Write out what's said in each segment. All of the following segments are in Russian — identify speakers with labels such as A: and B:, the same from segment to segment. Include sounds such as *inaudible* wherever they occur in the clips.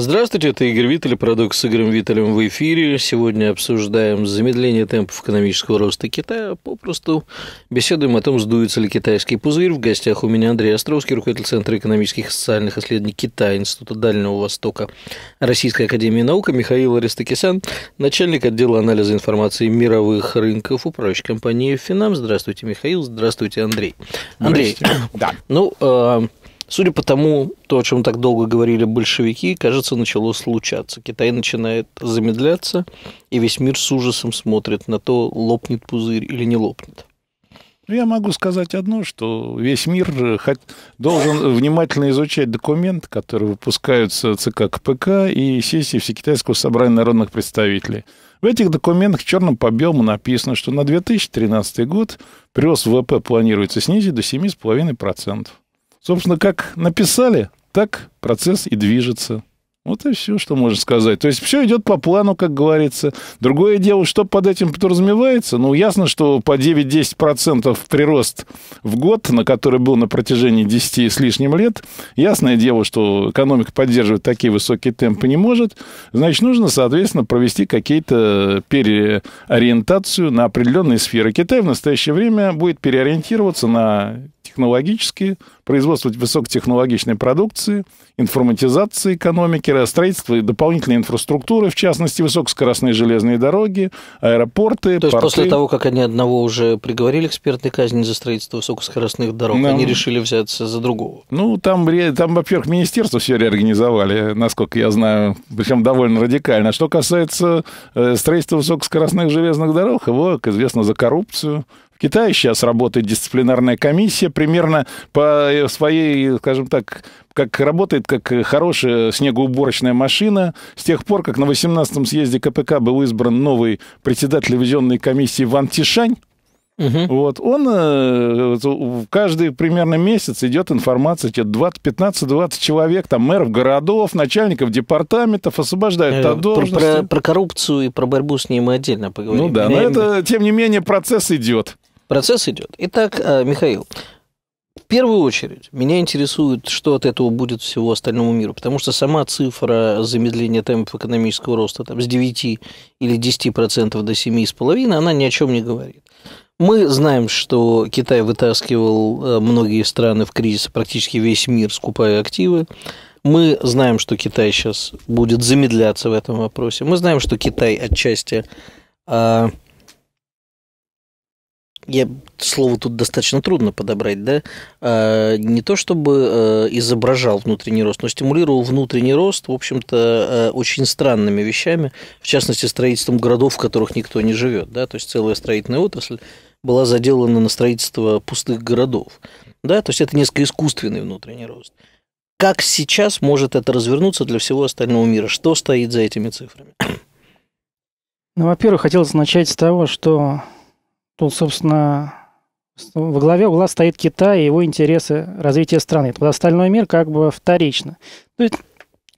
A: Здравствуйте, это Игорь Виттель, «Парадокс» с Игорем Виттелем в эфире. Сегодня обсуждаем замедление темпов экономического роста Китая. Попросту беседуем о том, сдуется ли китайский пузырь. В гостях у меня Андрей Островский, руководитель Центра экономических и социальных исследований Китая, Института Дальнего Востока Российской Академии Наук, Михаил Аристокисян, начальник отдела анализа информации мировых рынков управляющей компании «Финам». Здравствуйте, Михаил. Здравствуйте, Андрей. Андрей, да. ну, а, Судя по тому, то, о чем так долго говорили большевики, кажется, начало случаться. Китай начинает замедляться, и весь мир с ужасом смотрит
B: на то, лопнет пузырь или не лопнет. Ну, я могу сказать одно, что весь мир э, должен внимательно изучать документы, которые выпускаются ЦК КПК и сессии Всекитайского собрания народных представителей. В этих документах черным по белому написано, что на 2013 год прирост ВВП планируется снизить до 7,5%. Собственно, как написали, так процесс и движется. Вот и все, что можно сказать. То есть все идет по плану, как говорится. Другое дело, что под этим подразумевается. Ну, ясно, что по 9-10% прирост в год, на который был на протяжении 10 с лишним лет, ясное дело, что экономика поддерживать такие высокие темпы не может. Значит, нужно, соответственно, провести какие-то переориентацию на определенные сферы. Китай в настоящее время будет переориентироваться на технологические, производство высокотехнологичной продукции, информатизация экономики, строительство и дополнительной инфраструктуры, в частности, высокоскоростные железные дороги, аэропорты, То порты. есть после того, как они одного уже приговорили к смертной казни за строительство высокоскоростных дорог, да. они решили
A: взяться за другого?
B: Ну, там, там во-первых, министерство все реорганизовали, насколько я знаю, причем довольно радикально. А что касается э, строительства высокоскоростных железных дорог, его, как известно, за коррупцию, в Китае сейчас работает дисциплинарная комиссия примерно по э, своей, скажем так, как работает как хорошая снегоуборочная машина. С тех пор, как на 18-м съезде КПК был избран новый председатель ревизионной комиссии Ван Тишань, Угу. Вот, он э, каждый примерно месяц идет информация, тебе 15-20 человек, там, мэров городов, начальников департаментов освобождают э, от должности. Про, про, про
A: коррупцию и про борьбу с ней мы отдельно поговорим. Ну да, но это,
B: тем не менее, процесс идет. Процесс идет. Итак, э, Михаил,
A: в первую очередь меня интересует, что от этого будет всего остальному миру, потому что сама цифра замедления темпов экономического роста там, с 9 или 10% до 7,5, она ни о чем не говорит. Мы знаем, что Китай вытаскивал э, многие страны в кризис, практически весь мир, скупая активы. Мы знаем, что Китай сейчас будет замедляться в этом вопросе. Мы знаем, что Китай отчасти а, я слово тут достаточно трудно подобрать, да, а, не то чтобы а, изображал внутренний рост, но стимулировал внутренний рост, в общем-то, а, очень странными вещами, в частности, строительством городов, в которых никто не живет, да, то есть целая строительная отрасль была заделана на строительство пустых городов, да, то есть это несколько искусственный внутренний рост. Как сейчас может это развернуться для всего остального мира? Что стоит за этими цифрами?
C: Ну, во-первых, хотелось начать с того, что Тут, собственно, во главе угла стоит Китай и его интересы развития страны. Тут остальной мир как бы вторично. То есть,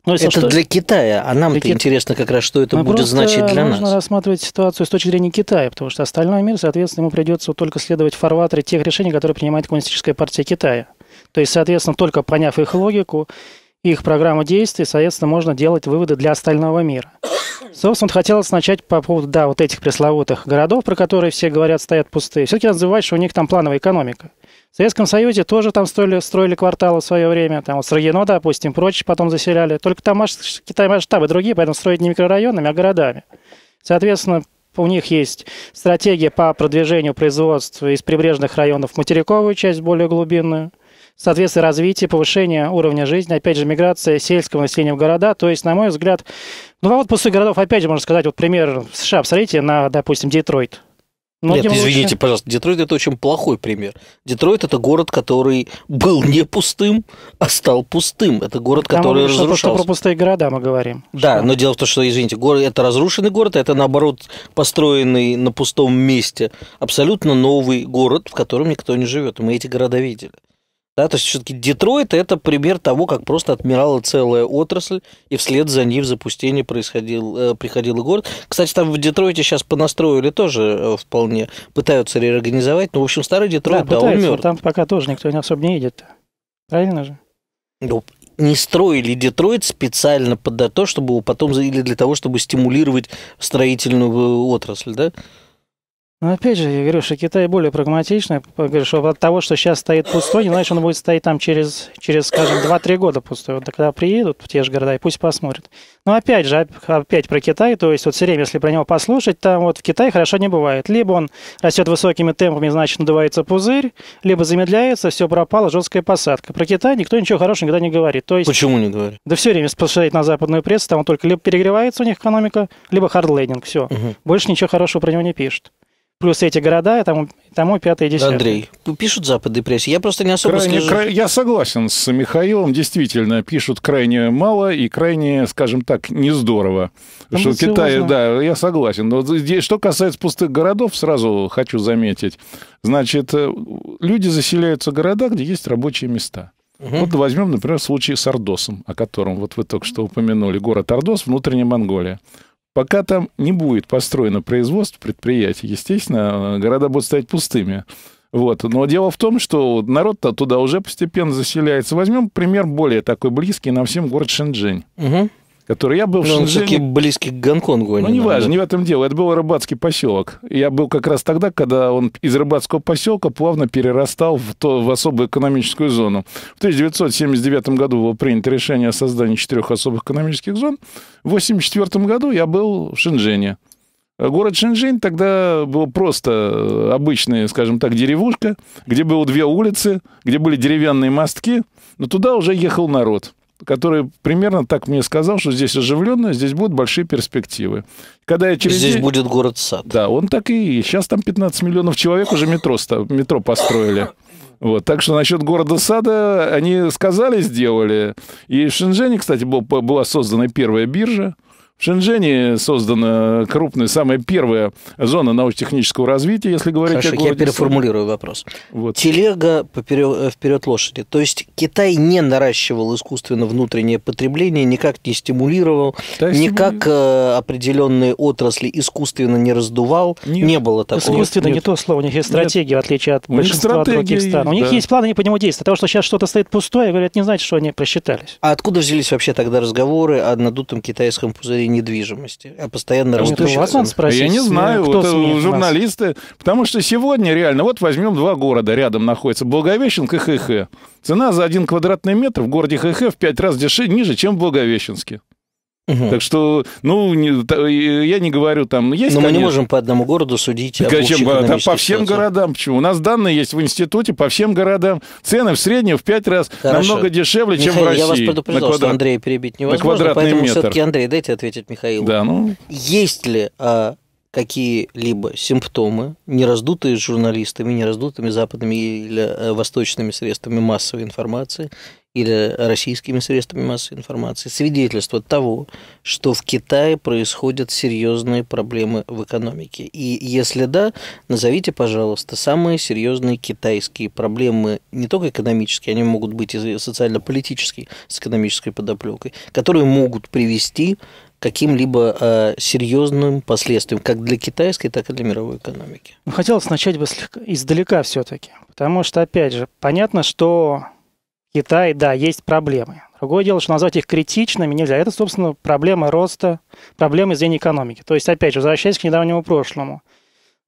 C: ну, это что, для Китая,
A: а нам-то Кит... интересно как раз, что это Но ну, будет значить для нужно нас.
C: Нужно рассматривать ситуацию с точки зрения Китая, потому что остальной мир, соответственно, ему придется только следовать фарватере тех решений, которые принимает Коммунистическая партия Китая. То есть, соответственно, только поняв их логику их программу действий, соответственно, можно делать выводы для остального мира. Собственно, хотелось начать по поводу, да, вот этих пресловутых городов, про которые все говорят, стоят пустые. Все-таки надо что у них там плановая экономика. В Советском Союзе тоже там строили, строили кварталы в свое время. Там вот Срагино, допустим, прочь потом заселяли. Только там масштабы, Китай масштабы другие, поэтому строить не микрорайонами, а городами. Соответственно, у них есть стратегия по продвижению производства из прибрежных районов в материковую часть более глубинную соответствие развития, повышение уровня жизни, опять же, миграция сельского населения в города. То есть, на мой взгляд, ну а вот пустых городов, опять же, можно сказать, вот пример США, посмотрите на, допустим, Детройт.
A: Но ну, Нет, извините, лучше... пожалуйста, Детройт это очень плохой пример. Детройт это город, который был не пустым, а стал пустым. Это город, Потому который что, разрушался. Что, про
C: пустые города мы
A: говорим. Да, что? но дело в том, что, извините, город это разрушенный город, это наоборот построенный на пустом месте абсолютно новый город, в котором никто не живет. мы эти города видели. Да, то есть все-таки Детройт это пример того, как просто отмирала целая отрасль, и вслед за ней в запустение происходил, э, приходил город. Кстати, там в Детройте сейчас понастроили тоже э, вполне, пытаются реорганизовать, но, ну, в общем, старый Детройт, да, да пытаются, он мертв.
C: Там пока тоже никто не особо не едет. Правильно же?
A: Ну, не строили Детройт специально под то, чтобы потом, или для того, чтобы стимулировать строительную э, отрасль, да?
C: Но ну, опять же, я говорю, что Китай более прагматичный. Я говорю, что от того, что сейчас стоит пустой, не значит, он будет стоять там через, через скажем, 2-3 года пустой. Вот когда приедут в те же города, и пусть посмотрят. Но опять же, опять про Китай. То есть вот все время, если про него послушать, там вот в Китае хорошо не бывает. Либо он растет высокими темпами, значит, надувается пузырь, либо замедляется, все пропало, жесткая посадка. Про Китай никто ничего хорошего никогда не говорит. То есть, Почему не говорит? Да все время спасает на западную прессу, там он только либо перегревается у них экономика, либо хардлендинг, все. Угу. Больше ничего хорошего про него не пишут плюс эти города, тому, тому 5 и 10.
B: Андрей,
A: ну, пишут западной прессе. Я просто не особо
B: крайне, слежу. Край, я согласен с Михаилом. Действительно, пишут крайне мало и крайне, скажем так, не здорово. Ну, что Китай, да, я согласен. Но здесь, что касается пустых городов, сразу хочу заметить. Значит, э, люди заселяются в города, где есть рабочие места. Угу. Вот возьмем, например, случай с Ордосом, о котором вот вы только что упомянули. Город Ордос, внутренняя Монголия. Пока там не будет построено производство предприятий, естественно, города будут стоять пустыми. Вот. Но дело в том, что народ-то туда уже постепенно заселяется. Возьмем пример более такой близкий на всем город Шэньчжэнь. Угу который я был Но в ну, Шэньчжэне. близкий к Гонконгу. Ну, не важно, не в этом дело. Это был рыбацкий поселок. Я был как раз тогда, когда он из рыбацкого поселка плавно перерастал в, то, в особую экономическую зону. В 1979 году было принято решение о создании четырех особых экономических зон. В 1984 году я был в Шэньчжэне. Город Шэньчжэнь тогда был просто э, обычная, скажем так, деревушка, где было две улицы, где были деревянные мостки, но туда уже ехал народ который примерно так мне сказал, что здесь оживленно, здесь будут большие перспективы. Когда я через здесь будет город-сад. Да, он так и сейчас там 15 миллионов человек уже метро, метро построили. Вот, так что насчет города-сада они сказали, сделали. И в Шэньчжэне, кстати, был, была создана первая биржа. В Шэньчжэне создана крупная, самая первая зона научно-технического развития, если говорить Хорошо, о городе. я переформулирую вопрос. Вот. Телега поперек, э, вперед
A: лошади. То есть Китай не наращивал искусственно внутреннее потребление, никак не стимулировал, да, никак э, определенные отрасли искусственно не раздувал. Нет. Не было такого. Искусственно Нет. не то
C: слово. У них есть стратегия,
A: Нет. в отличие от у большинства других стран. У них да. есть
C: планы, они по нему действуют. Потому что сейчас что-то
A: стоит пустое, говорят, не значит, что они
C: просчитались.
A: А откуда взялись вообще тогда разговоры о надутом
B: китайском пузыре недвижимости, а постоянно а растущих. Вот Я не знаю, кто это журналисты. Нас? Потому что сегодня реально, вот возьмем два города рядом находятся, Благовещенск и ХХ. Цена за один квадратный метр в городе ХХ в пять раз дешевле, ниже, чем в Благовещенске. Угу. Так что, ну, не, та, я не говорю там... Есть, Но конечно, мы не можем по одному городу судить. Да, чем, да, по всем городам. Почему? У нас данные есть в институте по всем городам. Цены в среднем в пять раз Хорошо. намного дешевле, Михаил, чем в России. я вас предупреждал, квадрат... что Андрея перебить невозможно, поэтому метр. все-таки,
A: Андрей, дайте ответить Михаилу. Да, ну... Есть ли а, какие-либо симптомы, не раздутые журналистами, не раздутыми западными или э, восточными средствами массовой информации, или российскими средствами массовой информации свидетельство того, что в Китае происходят серьезные проблемы в экономике? И если да, назовите, пожалуйста, самые серьезные китайские проблемы, не только экономические, они могут быть и социально-политические, с экономической подоплекой, которые могут привести каким-либо э, серьезным последствиям, как для китайской, так и для мировой экономики.
C: Хотелось начать бы издалека все-таки, потому что, опять же, понятно, что Китай, да, есть проблемы. Другое дело, что назвать их критичными нельзя. Это, собственно, проблема роста, проблема изменения экономики. То есть, опять же, возвращаясь к недавнему прошлому,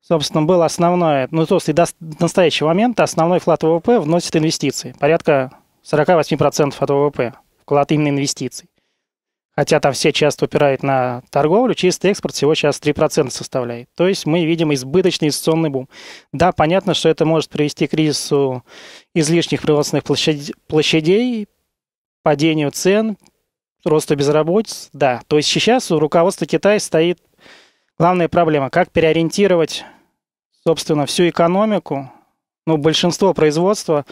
C: собственно, было основное, ну, то есть до настоящего момента основной вклад ВВП вносит инвестиции, порядка 48% от ВВП, вклад именно инвестиций хотя там все часто упирают на торговлю, чистый экспорт всего сейчас 3% составляет. То есть мы видим избыточный инвестиционный бум. Да, понятно, что это может привести к кризису излишних производственных площадей, падению цен, росту безработицы. Да, то есть сейчас у руководства Китая стоит главная проблема, как переориентировать, собственно, всю экономику, ну, большинство производства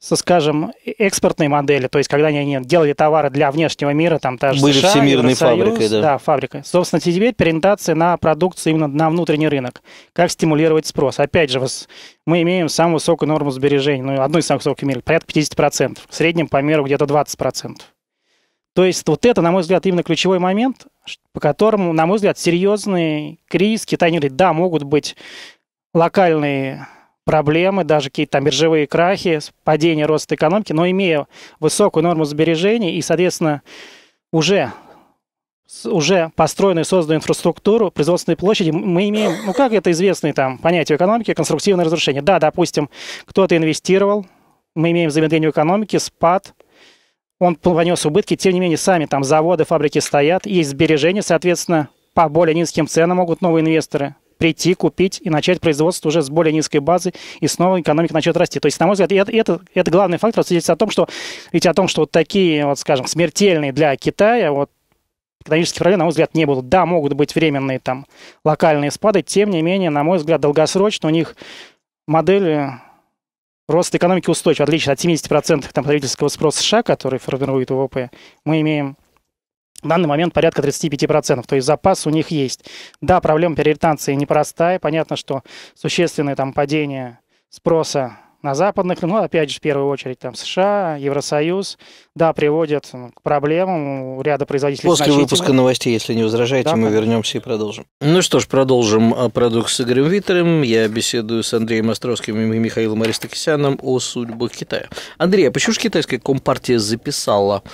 C: со, скажем, э, экспортной модели, то есть когда они делали товары для внешнего мира, там та же Были США, всемирной Евросоюз, фабрикой, да. Да, фабрикой. Собственно, теперь ориентация на продукцию именно на внутренний рынок. Как стимулировать спрос? Опять же, мы имеем самую высокую норму сбережений, ну, одну из самых высоких в мире, порядка 50%. В среднем по миру где-то 20%. То есть вот это, на мой взгляд, именно ключевой момент, по которому, на мой взгляд, серьезный кризис Китай не говорит, да, могут быть локальные проблемы, даже какие-то там биржевые крахи, падение роста экономики, но имея высокую норму сбережений и, соответственно, уже уже построенную, созданную инфраструктуру, производственные площади, мы имеем, ну как это известные там понятие экономики, конструктивное разрушение. Да, допустим, кто-то инвестировал, мы имеем замедление экономики, спад, он понес убытки, тем не менее сами там заводы, фабрики стоят, есть сбережения, соответственно, по более низким ценам могут новые инвесторы прийти, купить и начать производство уже с более низкой базы, и снова экономика начнет расти. То есть, на мой взгляд, это, это, это главный фактор свидетельствует о том, что, ведь о том, что вот такие, вот, скажем, смертельные для Китая вот экономических проблем, на мой взгляд, не будут. Да, могут быть временные там локальные спады, тем не менее, на мой взгляд, долгосрочно у них модель рост экономики устойчив, в отличие от 70% там, потребительского спроса США, который формирует ВВП, мы имеем в данный момент порядка 35%, то есть запас у них есть. Да, проблема переориентации непростая, понятно, что существенное там падение спроса на западных, ну, опять же, в первую очередь, там, США, Евросоюз, да, приводят ну, к проблемам у ряда производителей. После выпуска
A: новостей, если не возражаете, да, мы конечно. вернемся и продолжим. Ну что ж, продолжим о э, продукт с Игорем Витером. Я беседую с Андреем Островским и Михаилом Аристокисяном о судьбах Китая. Андрей, а почему же китайская компартия записала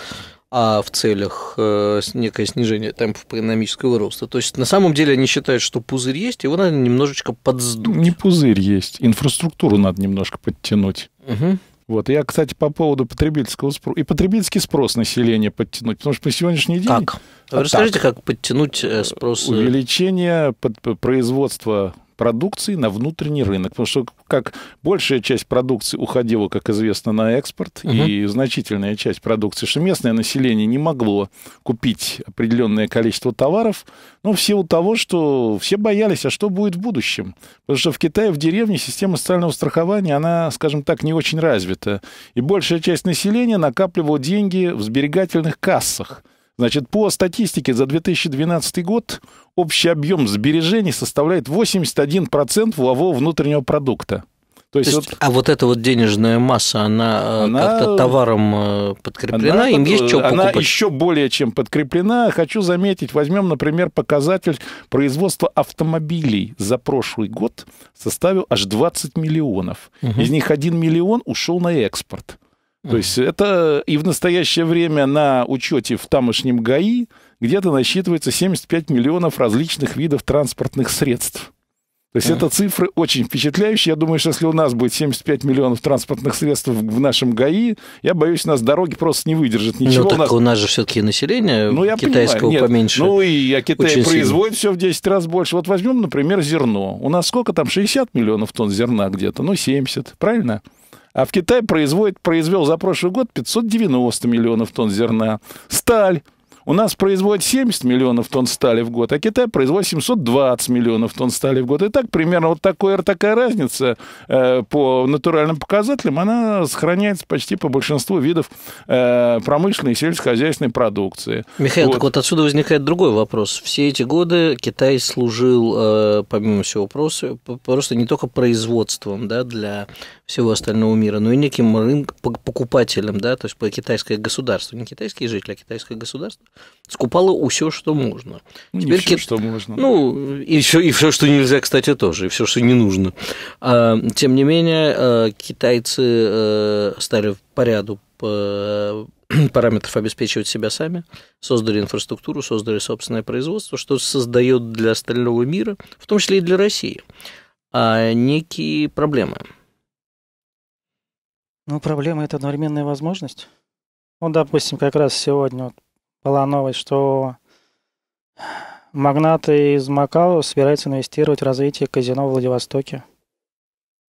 A: а в целях э, некое снижение темпа экономического роста. То есть на самом деле они считают, что пузырь есть, его надо немножечко подсдуть. Не
B: пузырь есть, инфраструктуру надо немножко подтянуть. Угу. Вот. Я, кстати, по поводу потребительского спроса. И потребительский спрос населения подтянуть, потому что на сегодняшний день... Как? А Расскажите, так. как подтянуть э, спрос... Э, Увеличение производства продукции на внутренний рынок. Потому что как большая часть продукции уходила, как известно, на экспорт, угу. и значительная часть продукции, что местное население не могло купить определенное количество товаров, но ну, в силу того, что все боялись, а что будет в будущем. Потому что в Китае, в деревне, система социального страхования, она, скажем так, не очень развита. И большая часть населения накапливала деньги в сберегательных кассах. Значит, по статистике за 2012 год общий объем сбережений составляет 81% валового внутреннего продукта. То есть, То есть,
A: вот, а вот эта вот денежная масса, она, э, она как-то товаром
B: э, подкреплена, она, им есть что покупать? Она еще более чем подкреплена. Хочу заметить, возьмем, например, показатель производства автомобилей за прошлый год составил аж 20 миллионов. Угу. Из них 1 миллион ушел на экспорт. То есть это и в настоящее время на учете в тамошнем ГАИ где-то насчитывается 75 миллионов различных видов транспортных средств. То есть это цифры очень впечатляющие. Я думаю, что если у нас будет 75 миллионов транспортных средств в нашем ГАИ, я боюсь, у нас дороги просто не выдержат ничего. Ну, так у нас, у нас же все-таки население ну, я китайского понимаю, нет, поменьше. Ну, и а Китай очень производит сильно. все в 10 раз больше. Вот возьмем, например, зерно. У нас сколько там? 60 миллионов тонн зерна где-то? Ну, 70, правильно? А в Китай производит, произвел за прошлый год 590 миллионов тонн зерна. Сталь у нас производит 70 миллионов тонн стали в год, а Китай производит 720 миллионов тонн стали в год. И так примерно вот такой, такая разница э, по натуральным показателям, она сохраняется почти по большинству видов э, промышленной и сельскохозяйственной продукции. Михаил, вот. так вот отсюда
A: возникает другой вопрос. Все эти годы Китай служил, э, помимо всего прочего, просто не только производством да, для всего остального мира, но и неким рынком покупателем, да, то есть по китайское государство, не китайские жители, а китайское государство скупала все, что ну, можно. Ну, Теперь не все, кит... что можно. Ну, и все, и все, что нельзя, кстати, тоже, и все, что не нужно. А, тем не менее, э, китайцы э, стали по ряду э, *clears throat* параметров обеспечивать себя сами, создали инфраструктуру, создали собственное производство, что создает для остального мира, в том числе и для России, а, некие проблемы.
C: Ну, проблема – это одновременная возможность. Ну, допустим, как раз сегодня вот была новость, что магнаты из Макао собираются инвестировать в развитие казино в Владивостоке.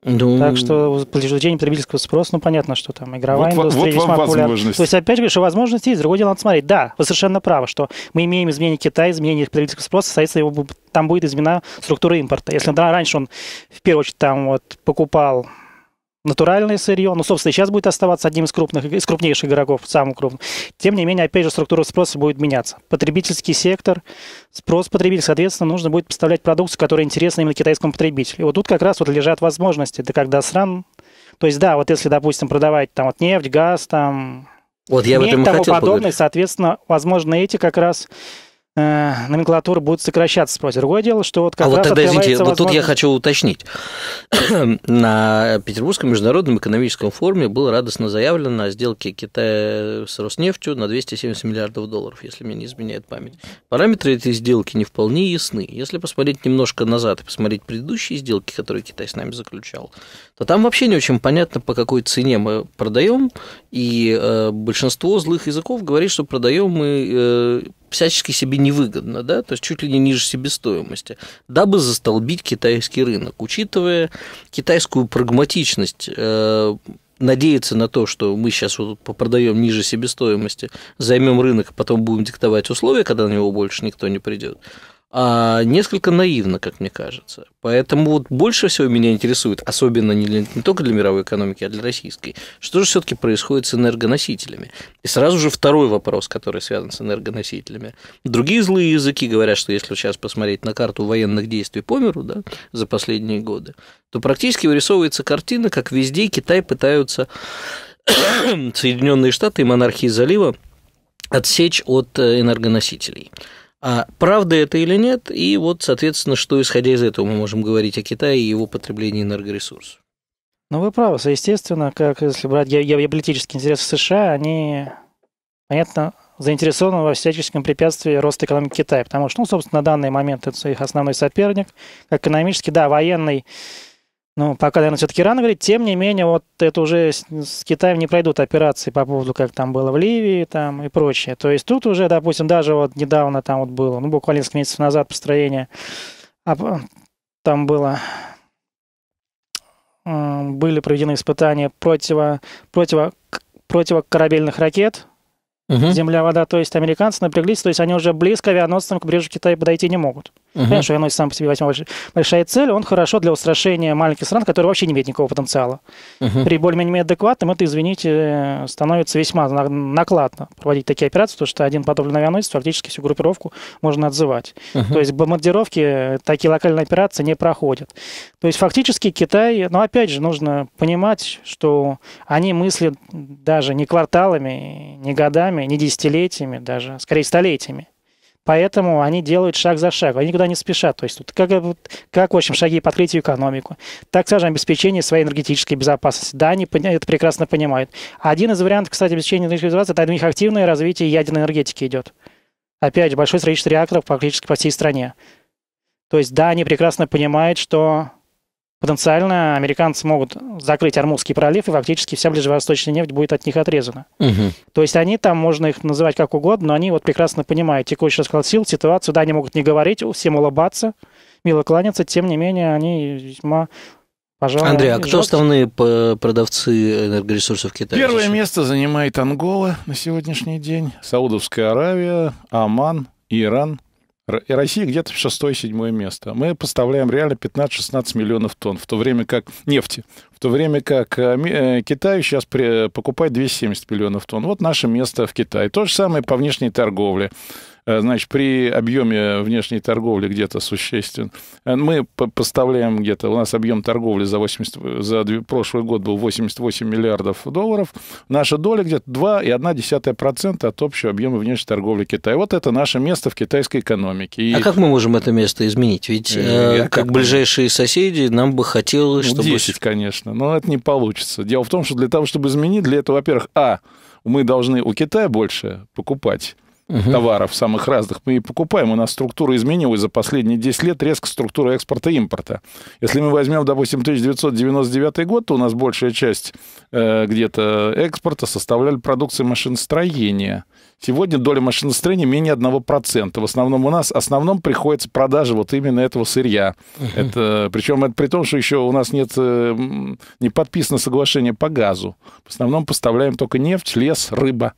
A: Ну... Так что
C: подтверждение потребительского спроса, ну понятно, что там игровая вот, индустрия вот весьма популярна. То есть опять же, что возможности есть, другое дело надо смотреть. Да, вы совершенно правы, что мы имеем изменение Китая, изменение потребительского спроса, соответственно, его, там будет изменена структура импорта. Если да, раньше он в первую очередь там вот покупал натуральное сырье, ну, собственно, сейчас будет оставаться одним из крупных, из крупнейших игроков, самым крупным. Тем не менее, опять же, структура спроса будет меняться. Потребительский сектор, спрос потребителя, соответственно, нужно будет поставлять продукцию, которая интересна именно китайскому потребителю. И вот тут как раз вот лежат возможности, да когда стран, то есть, да, вот если, допустим, продавать там вот нефть, газ, там, вот я Нет об этом и тому хотел подобное, поговорить. соответственно, возможно, эти как раз э, номенклатура будет сокращаться спросит. Другое дело, что вот как а раз вот тогда, извините, возможность... вот тут я
A: хочу уточнить. *clears throat* На Петербургском международном экономическом форуме было радостно заявлено о сделке Китая с Роснефтью на 270 миллиардов долларов, если мне не изменяет память. Параметры этой сделки не вполне ясны. Если посмотреть немножко назад и посмотреть предыдущие сделки, которые Китай с нами заключал, то там вообще не очень понятно, по какой цене мы продаем, и э, большинство злых языков говорит, что продаем мы э, всячески себе невыгодно, да, то есть чуть ли не ниже себестоимости, дабы застолбить китайский рынок, учитывая китайскую прагматичность. Э, надеяться на то, что мы сейчас вот продаем ниже себестоимости, займем рынок, а потом будем диктовать условия, когда на него больше никто не придет, а несколько наивно, как мне кажется. Поэтому вот больше всего меня интересует, особенно не, для, не только для мировой экономики, а для российской, что же все-таки происходит с энергоносителями. И сразу же второй вопрос, который связан с энергоносителями. Другие злые языки говорят, что если сейчас посмотреть на карту военных действий по миру да, за последние годы, то практически вырисовывается картина, как везде Китай пытаются *coughs* Соединенные Штаты и монархии залива отсечь от э, энергоносителей. А правда это или нет? И вот, соответственно, что исходя из этого мы можем говорить о Китае и его потреблении энергоресурсов.
C: Ну, вы правы, естественно, как если брать ге- геополитические интересы США, они, понятно, заинтересованы во всяческом препятствии роста экономики Китая, потому что, ну, собственно, на данный момент это их основной соперник, экономически, да, военный ну, пока, наверное, все-таки рано говорить. Тем не менее, вот это уже с, с Китаем не пройдут операции по поводу, как там было в Ливии там, и прочее. То есть тут уже, допустим, даже вот недавно там вот было, ну, буквально несколько месяцев назад построение, а, там было, были проведены испытания противо, противо, противокорабельных ракет, угу. земля-вода, то есть американцы напряглись, то есть они уже близко авианосцам к брежу Китая подойти не могут. Угу. Понятно, что сам по себе весьма большая цель, он хорошо для устрашения маленьких стран, которые вообще не имеют никакого потенциала. Угу. При более-менее адекватном это, извините, становится весьма накладно проводить такие операции, потому что один подобный авианосец фактически всю группировку можно отзывать. Угу. То есть бомбардировки, э, такие локальные операции не проходят. То есть фактически Китай, ну опять же, нужно понимать, что они мыслят даже не кварталами, не годами, не десятилетиями, даже скорее столетиями. Поэтому они делают шаг за шагом, они никуда не спешат. То есть тут как, как в общем, шаги по открытию экономику, так скажем, обеспечение своей энергетической безопасности. Да, они это прекрасно понимают. Один из вариантов, кстати, обеспечения энергетической безопасности, это у них активное развитие ядерной энергетики идет. Опять же, большое количество реакторов практически по всей стране. То есть, да, они прекрасно понимают, что потенциально американцы могут закрыть Армузский пролив, и фактически вся ближневосточная нефть будет от них отрезана. Угу. То есть они там, можно их называть как угодно, но они вот прекрасно понимают текущий расклад сил, ситуацию, да, они могут не говорить, всем улыбаться, мило кланяться, тем не менее они весьма
B: Пожалуй, Андрей, а кто жесткий. основные продавцы энергоресурсов Китая? Первое сейчас? место занимает Ангола на сегодняшний день, Саудовская Аравия, Оман, Иран, и Россия где-то в 6-7 место. Мы поставляем реально 15-16 миллионов тонн, в то время как нефти, в то время как э, э, Китай сейчас покупает 270 миллионов тонн. Вот наше место в Китае. То же самое по внешней торговле. Э, значит, при объеме внешней торговли где-то существен. Э, мы поставляем где-то, у нас объем торговли за, 80, за прошлый год был 88 миллиардов долларов. Наша доля где-то 2,1% от общего объема внешней торговли Китая. Вот это наше место в китайской экономике.
A: И... А как мы можем это место изменить? Ведь
B: э, э как, как ближайшие соседи нам бы хотелось, ну, чтобы... 10, конечно, но это не получится. Дело в том, что для того, чтобы изменить, для этого, во-первых, а, мы должны у Китая больше покупать, угу. товаров самых разных мы и покупаем. У нас структура изменилась за последние 10 лет, резко структура экспорта и импорта. Если мы возьмем, допустим, 1999 год, то у нас большая часть э, где-то экспорта составляли продукции машиностроения. Сегодня доля машиностроения менее 1%. В основном у нас в основном приходится продажа вот именно этого сырья. Угу. Это, причем это при том, что еще у нас нет, э, не подписано соглашение по газу. В основном поставляем только нефть, лес, рыба.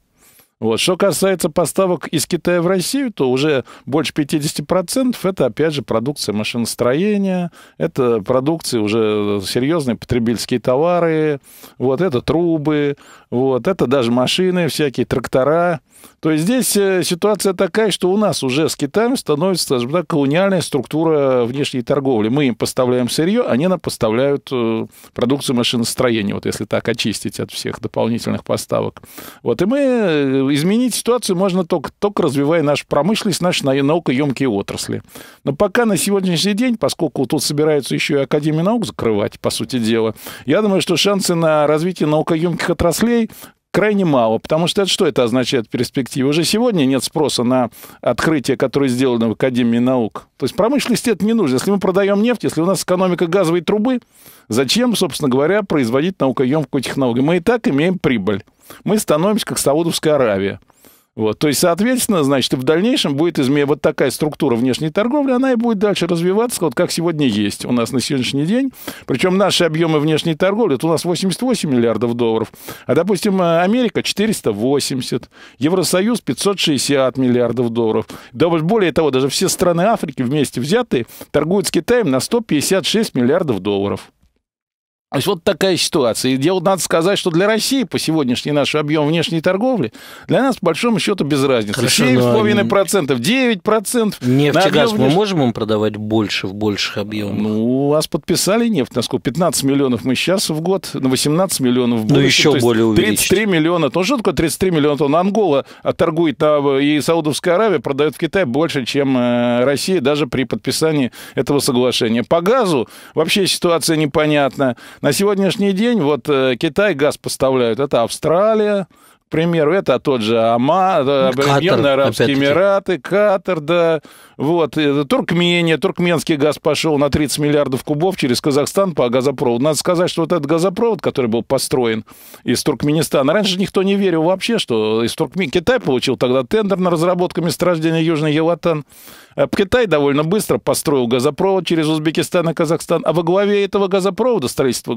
B: Вот. Что касается поставок из Китая в Россию, то уже больше 50% это, опять же, продукция машиностроения, это продукция уже серьезные потребительские товары, вот это трубы, вот, это даже машины, всякие трактора. То есть здесь э, ситуация такая, что у нас уже с Китаем становится, скажем так, колониальная структура внешней торговли. Мы им поставляем сырье, они нам поставляют э, продукцию машиностроения, вот если так очистить от всех дополнительных поставок. Вот, и мы э, изменить ситуацию можно только, только развивая нашу промышленность, наши наукоемкие отрасли. Но пока на сегодняшний день, поскольку тут собираются еще и Академию наук закрывать, по сути дела, я думаю, что шансы на развитие наукоемких отраслей людей крайне мало, потому что это, что это означает перспективы. Уже сегодня нет спроса на открытие, которое сделано в Академии наук. То есть промышленности это не нужно. Если мы продаем нефть, если у нас экономика газовой трубы, зачем, собственно говоря, производить наукоемкую технологию? Мы и так имеем прибыль. Мы становимся как Саудовская Аравия – вот, то есть, соответственно, значит, в дальнейшем будет изменена вот такая структура внешней торговли, она и будет дальше развиваться, вот как сегодня есть у нас на сегодняшний день. Причем наши объемы внешней торговли, это у нас 88 миллиардов долларов, а, допустим, э, Америка 480, Евросоюз 560 миллиардов долларов. Да, более того, даже все страны Африки вместе взятые торгуют с Китаем на 156 миллиардов долларов. То есть вот такая ситуация. И дело надо сказать, что для России по сегодняшний наш объем внешней торговли, для нас, по большому счету, без разницы. 7,5%, 9%. Нефтегаз мы внеш... можем им продавать больше, в больших объемах? Ну, у вас подписали нефть, насколько, 15 миллионов мы сейчас в год, на 18 миллионов в ну, будущем. Ну, еще более увеличить. 33 миллиона. Ну, что такое 33 миллиона? Он Ангола торгует на... и Саудовская Аравия продает в Китай больше, чем э, Россия, даже при подписании этого соглашения. По газу вообще ситуация непонятна. На сегодняшний день вот э, Китай газ поставляют, это Австралия, к примеру, это тот же Ама, ну, Объединенные Арабские Эмираты, Катар, да, вот. Э, Туркмения, туркменский газ пошел на 30 миллиардов кубов через Казахстан по газопроводу. Надо сказать, что вот этот газопровод, который был построен из Туркменистана, раньше никто не верил вообще, что из Туркмен... Китай получил тогда тендер на разработку месторождения Южный Елатан. Э, Китай довольно быстро построил газопровод через Узбекистан и Казахстан, а во главе этого газопровода строительства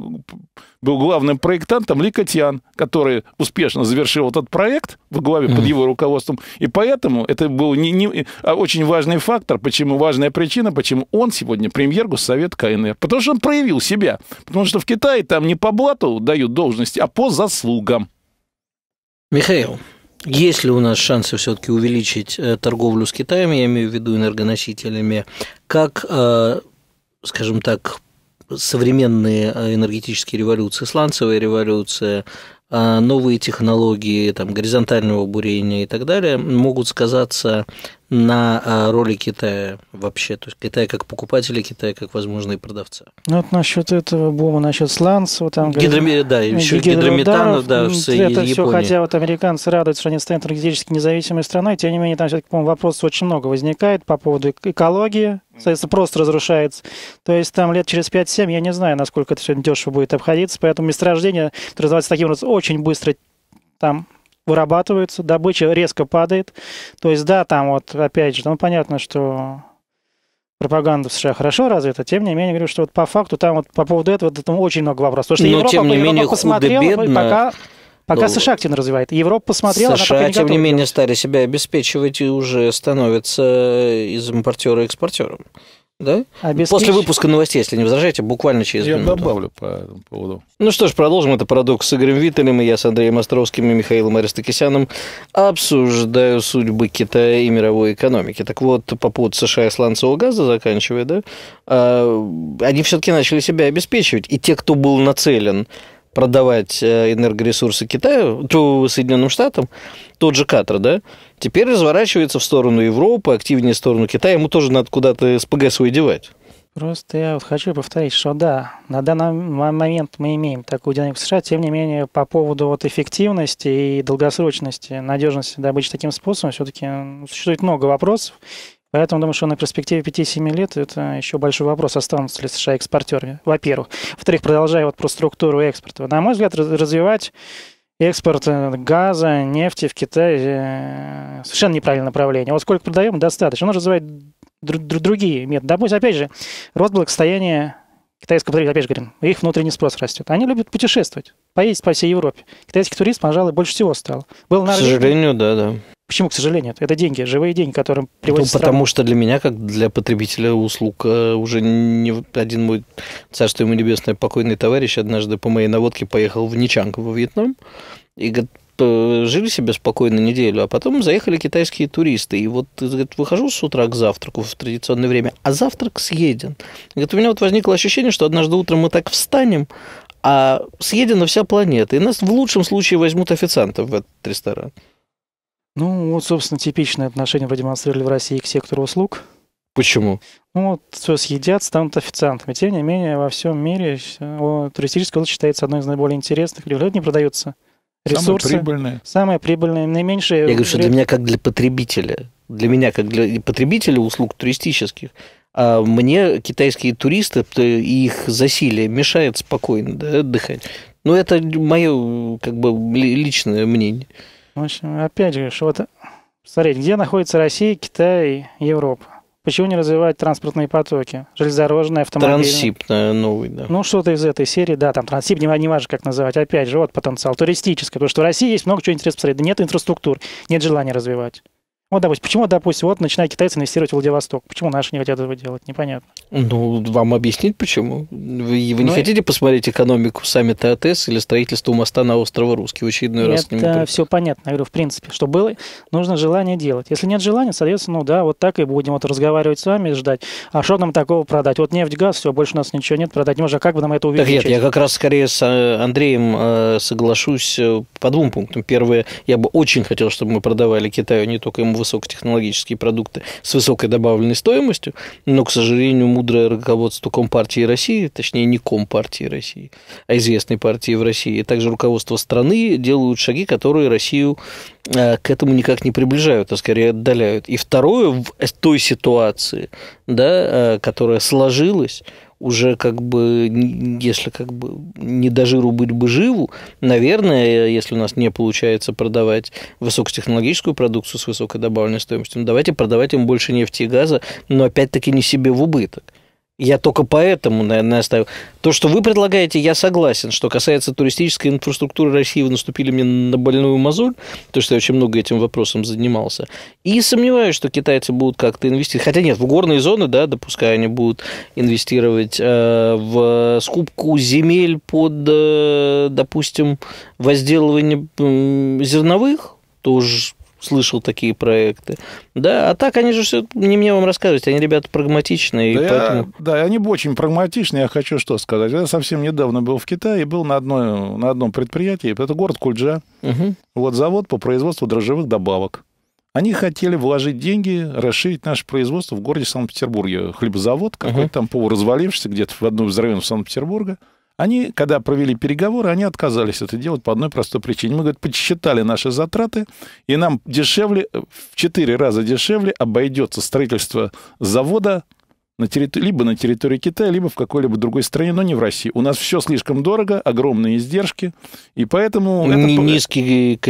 B: был главным проектантом Ли Катьян, который успешно завершил этот проект во главе под его руководством. И поэтому это был не, не, а, очень важный факт фактор, почему важная причина, почему он сегодня премьер Госсовет КНР. Потому что он проявил себя. Потому что в Китае там не по блату дают должности, а по заслугам.
A: Михаил, есть ли у нас шансы все-таки увеличить э, торговлю с Китаем, я имею в виду энергоносителями, как, э, скажем так, современные э, энергетические революции, сланцевая революция, новые технологии там, горизонтального бурения и так далее могут сказаться на э, роли Китая вообще, то есть Китая как покупателя, Китая как возможные продавцы.
C: Ну вот насчет этого бума, насчет сланцев, там... Гидроме... Да, еще гидрометанов, да, в Это все, хотя вот американцы радуются, что они станут энергетически независимой страной, тем не менее, там все-таки, по-моему, вопросов очень много возникает по поводу экологии, соответственно, просто разрушается. То есть там лет через 5-7, я не знаю, насколько это все дешево будет обходиться, поэтому месторождение развивается таким образом очень быстро там вырабатываются, добыча резко падает. То есть, да, там вот, опять же, ну, понятно, что пропаганда в США хорошо развита, тем не менее, говорю, что вот по факту там вот по поводу этого там очень много вопросов. Потому что Но, Европа, тем не Европа менее, посмотрела, бедно... пока Пока ну, США активно
A: развивает. Европа посмотрела, США, она пока не тем не менее, стали себя обеспечивать и уже становятся из импортера экспортером. Да? А После выпуска новостей, если не возражаете, буквально через я минуту.
B: добавлю по этому поводу.
A: Ну что ж, продолжим. Это «Парадокс» с Игорем Виттелем, и я с Андреем Островским и Михаилом Аристокисяном обсуждаю судьбы Китая и мировой экономики. Так вот, по поводу США и сланцевого газа, заканчивая, да, а, они все-таки начали себя обеспечивать. И те, кто был нацелен продавать э, энергоресурсы Китаю, то Соединенным Штатам, тот же Катар, да, теперь разворачивается в сторону Европы, активнее в сторону Китая, ему тоже надо куда-то СПГ свой девать.
C: Просто я вот хочу повторить, что да, на данный момент мы имеем такую динамику США, тем не менее, по поводу вот эффективности и долгосрочности, надежности добычи таким способом, все-таки существует много вопросов, Поэтому думаю, что на перспективе 5-7 лет это еще большой вопрос, останутся ли США экспортерами, во-первых. Во-вторых, продолжая вот про структуру экспорта. На мой взгляд, развивать экспорт э, газа, нефти в Китай э, совершенно неправильное направление. Вот сколько продаем, достаточно. Нужно развивать другие методы. Допустим, опять же, рост благосостояния китайского потребителя, опять же говорим, их внутренний спрос растет. Они любят путешествовать, поездить по всей Европе. Китайский турист, пожалуй, больше всего стал. Был на К сожалению, да, да. Почему, к сожалению? Это деньги, живые деньги, которым приводится. Ну, потому
A: что для меня, как для потребителя услуг, э, уже не один мой, царство ему небесное, покойный товарищ однажды по моей наводке поехал в Ничанг во Вьетнам и говорит, жили себе спокойно неделю, а потом заехали китайские туристы. И вот говорит, выхожу с утра к завтраку в традиционное время, а завтрак съеден. Говорит, у меня вот возникло ощущение, что однажды утром мы так встанем, а съедена вся планета. И нас в лучшем случае возьмут официантов в этот ресторан.
C: Ну, вот, собственно, типичное отношение продемонстрировали в России к сектору
A: услуг. Почему?
C: Ну, вот все съедят, станут официантами. Тем не менее, во всем мире туристическая отрасль считается одной из наиболее интересных. Люди не продаются. Ресурсы, самые прибыльные. Самые прибыльные, наименьшие. Я говорю, что для меня
A: как для потребителя. Для меня как для потребителя услуг туристических. А мне китайские туристы и их засилие мешает спокойно да, отдыхать. Но ну, это мое как бы личное мнение.
C: В общем, опять же, вот смотреть, где находится Россия, Китай, Европа. Почему не развивать транспортные потоки? Железнодорожные, автомобильные. Трансип
A: новый, да.
C: Ну, что-то из этой серии, да, там трансип, не, не важно, как называть. Опять же, вот потенциал туристический. Потому что в России есть много чего интересного посмотреть. Да нет инфраструктур, нет желания развивать. Ну, вот, допустим, почему, допустим, вот начинают китайцы инвестировать в Владивосток? Почему наши не хотят этого делать? Непонятно.
A: Ну, вам объяснить почему? Вы, вы ну, не хотите посмотреть экономику сами ТАТС или строительство моста на острова Русский? В очередной раз Это
C: все понятно, я говорю, в принципе, что было, нужно желание делать. Если нет желания, соответственно, ну да, вот так и будем вот разговаривать с вами, ждать. А что нам такого продать? Вот нефть, газ, все, больше у нас ничего нет, продать не можно. А как бы нам это увеличить? Так нет, я как
A: раз скорее с э, Андреем э, соглашусь э, по двум пунктам. Первое, я бы очень хотел, чтобы мы продавали Китаю не только ему высокотехнологические продукты с высокой добавленной стоимостью, но, к сожалению, мудрое руководство Компартии России, точнее, не Компартии России, а известной партии в России, и а также руководство страны делают шаги, которые Россию э, к этому никак не приближают, а скорее отдаляют. И второе, в э, той ситуации, да, э, которая сложилась, уже как бы, если как бы не до жиру быть бы живу, наверное, если у нас не получается продавать высокотехнологическую продукцию с высокой добавленной стоимостью, ну, давайте продавать им больше нефти и газа, но опять-таки не себе в убыток. Я только поэтому, наверное, оставил. То, что вы предлагаете, я согласен. Что касается туристической инфраструктуры России, вы наступили мне на больную мозоль, то, что я очень много этим вопросом занимался. И сомневаюсь, что китайцы будут как-то инвестировать. Хотя нет, в горные зоны, да, допускаю, они будут инвестировать э, в скупку земель под, э, допустим, возделывание зерновых, тоже слышал такие проекты. Да, а так они же все не мне вам рассказывать, они ребята прагматичные. Да, и поэтому...
B: да, они очень прагматичные, я хочу что сказать. Я совсем недавно был в Китае, был на, одной, на одном предприятии, это город Кульджа, угу. вот завод по производству дрожжевых добавок. Они хотели вложить деньги, расширить наше производство в городе Санкт-Петербурге. Хлебозавод какой-то угу. там полуразвалившийся где-то в одном из районов Санкт-Петербурга – они, когда провели переговоры, они отказались это делать по одной простой причине. Мы, говорит, подсчитали наши затраты, и нам дешевле, э, в четыре раза дешевле обойдется строительство завода на территории, либо на территории Китая, либо в какой-либо другой стране, но не в России. У нас все слишком дорого, огромные издержки, и поэтому... Н- Низкий, к...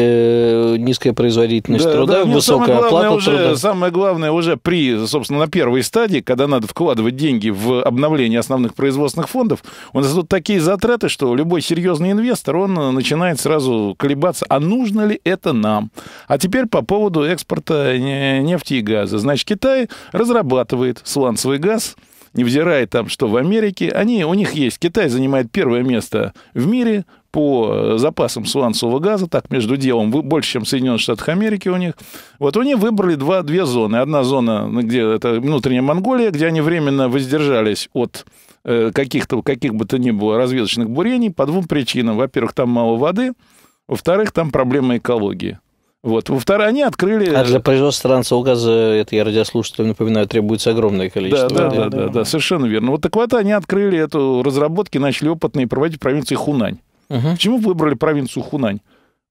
B: низкая производительность да, труда, да, высокая самое оплата уже, труда. Самое главное уже при, собственно, на первой стадии, когда надо вкладывать деньги в обновление основных производственных фондов, у нас тут такие затраты, что любой серьезный инвестор, он начинает сразу колебаться, а нужно ли это нам? А теперь по поводу экспорта нефти и газа. Значит, Китай разрабатывает сланцевый газ, сейчас, невзирая там, что в Америке, они, у них есть, Китай занимает первое место в мире по э, запасам сланцевого газа, так между делом, больше, чем в Соединенных Штатах Америки у них. Вот они выбрали два, две зоны. Одна зона, ну, где это внутренняя Монголия, где они временно воздержались от э, каких-то, каких бы то ни было разведочных бурений по двум причинам. Во-первых, там мало воды, во-вторых, там проблема экологии. Вот. Во-вторых, они открыли... А для производства трансугаза, это я радиослушателям напоминаю, требуется огромное количество. Да, да, да, да, да, совершенно верно. Вот так вот они открыли эту разработки, начали опытные проводить в провинции Хунань. Угу. Почему выбрали провинцию Хунань?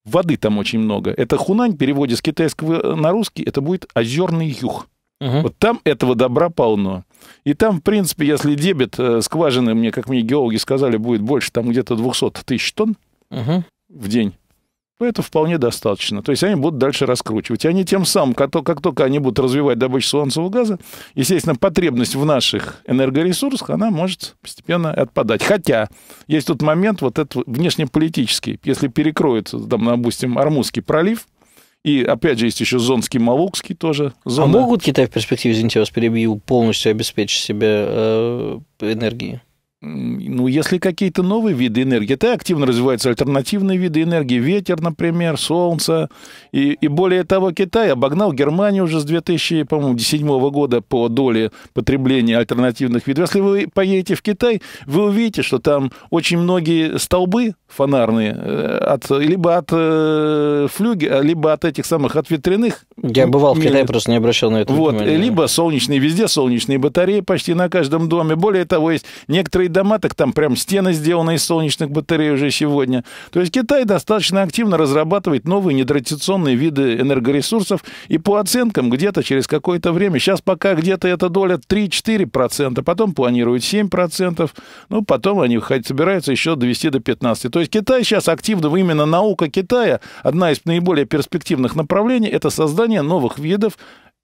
B: Воды там очень много. Это Хунань, в переводе с китайского на русский, это будет озерный юг. Угу. Вот там этого добра полно. И там, в принципе, если дебет э, скважины, мне, как мне геологи сказали, будет больше, там где-то 200 тысяч тонн угу. в день ну, это вполне достаточно. То есть они будут дальше раскручивать. И они тем самым, как только, как только они будут развивать добычу сланцевого газа, естественно, потребность в наших энергоресурсах, она может постепенно отпадать. Хотя есть тот момент вот этот внешнеполитический. Если перекроют, там, допустим, Армузский пролив, и, опять же, есть еще Зонский, Малукский тоже.
A: Зона. А могут Китай в перспективе, извините,
B: вас перебью, полностью обеспечить себя э, энергией? ну, если какие-то новые виды энергии, это активно развиваются альтернативные виды энергии, ветер, например, солнце. И, и более того, Китай обогнал Германию уже с 2007 года по доле потребления альтернативных видов. Если вы поедете в Китай, вы увидите, что там очень многие столбы фонарные э, от, либо от э, флюги, а, либо от этих самых, от ветряных. Я бывал в Китае,
A: просто не обращал
B: на это вот, внимания. Либо солнечные, везде солнечные батареи почти на каждом доме. Более того, есть некоторые жилые дома, так там прям стены сделаны из солнечных батарей уже сегодня. То есть Китай достаточно активно разрабатывает новые нетрадиционные виды энергоресурсов, и по оценкам где-то через какое-то время, сейчас пока где-то эта доля 3-4%, потом планируют 7%, ну, потом они хоть собираются еще довести до 15%. То есть Китай сейчас активно, именно наука Китая, одна из наиболее перспективных направлений, это создание новых видов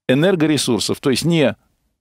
B: энергоресурсов, то есть не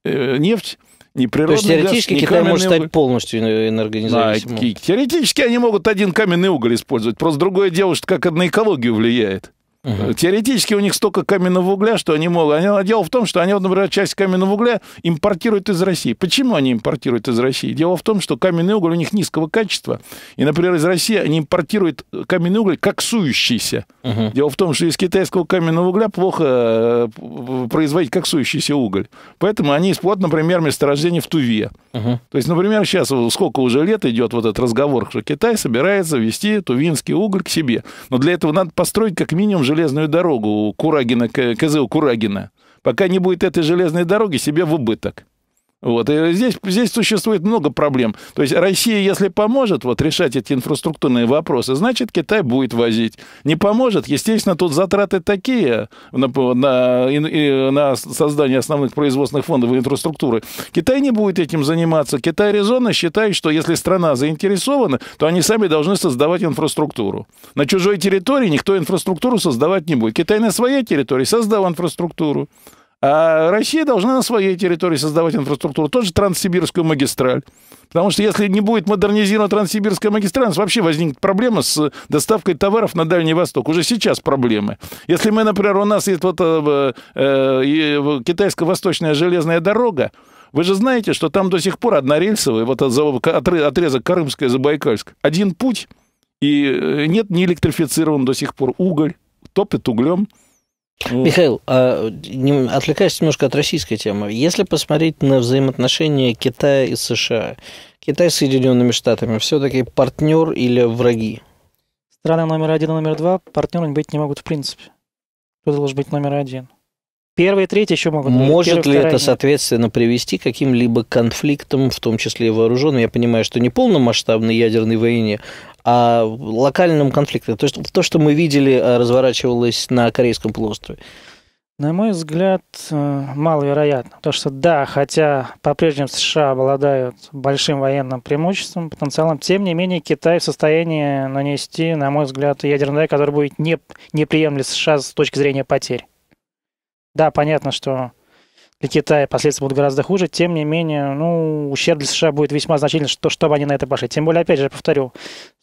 B: э, нефть, и природный То есть теоретически газ, Китай может стать полностью энергонезависимым? Да, теоретически они могут один каменный уголь использовать. Просто другое дело, что как на экологию влияет. Угу. Теоретически у них столько каменного угля, что они могут. Они, а дело в том, что они, например, часть каменного угля импортируют из России. Почему они импортируют из России? Дело в том, что каменный уголь у них низкого качества. И, например, из России они импортируют э, каменный уголь как Угу. Дело в том, что из китайского каменного угля плохо э, производить как уголь. Поэтому они используют, например, месторождение в Туве. Угу. То есть, например, сейчас сколько уже лет идет вот этот разговор, что Китай собирается ввести тувинский уголь к себе. Но для этого надо построить как минимум же железную дорогу Курагина, КЗУ Курагина. Пока не будет этой железной дороги, себе в убыток. Вот. И здесь, здесь существует много проблем. То есть Россия, если поможет вот, решать эти инфраструктурные вопросы, значит, Китай будет возить. Не поможет, естественно, тут затраты такие на, на, на создание основных производственных фондов и инфраструктуры. Китай не будет этим заниматься. Китай резонно считает, что если страна заинтересована, то они сами должны создавать инфраструктуру. На чужой территории никто инфраструктуру создавать не будет. Китай на своей территории создал инфраструктуру. А Россия должна на своей территории создавать инфраструктуру, тоже Транссибирскую магистраль. Потому что если не будет модернизирована Транссибирская магистраль, у нас вообще возникнет проблема с доставкой товаров на Дальний Восток. Уже сейчас проблемы. Если мы, например, у нас есть вот э, э, китайско-восточная железная дорога, вы же знаете, что там до сих пор однорельсовый, вот отрезок Карымская, Забайкальск, один путь, и э, нет не электрифицирован до сих пор уголь, топит углем. Ну. Михаил, а, отвлекаясь немножко от российской темы,
A: если посмотреть на взаимоотношения Китая и США, Китай с Соединенными Штатами все-таки партнер или враги? Страны номер один и номер два партнерами быть не могут
C: в принципе. Кто должен быть номер один? Первые и третьи еще могут быть. Может первый, ли это, нет.
A: соответственно, привести к каким-либо конфликтам, в том числе вооруженным? Я понимаю, что не полномасштабной ядерной войне, а локальным конфликте. То, что, то, что мы видели, э, разворачивалось на Корейском полуострове.
C: На мой взгляд, э, маловероятно. Потому что, да, хотя по-прежнему США обладают большим военным преимуществом, потенциалом, тем не менее Китай в состоянии нанести, на мой взгляд, ядерный который будет не, неприемлем США с точки зрения потерь. Да, понятно, что для Китая последствия будут гораздо хуже, тем не менее, ну, ущерб для США будет весьма значительный, что, чтобы они на это пошли. Тем более, опять же, повторю,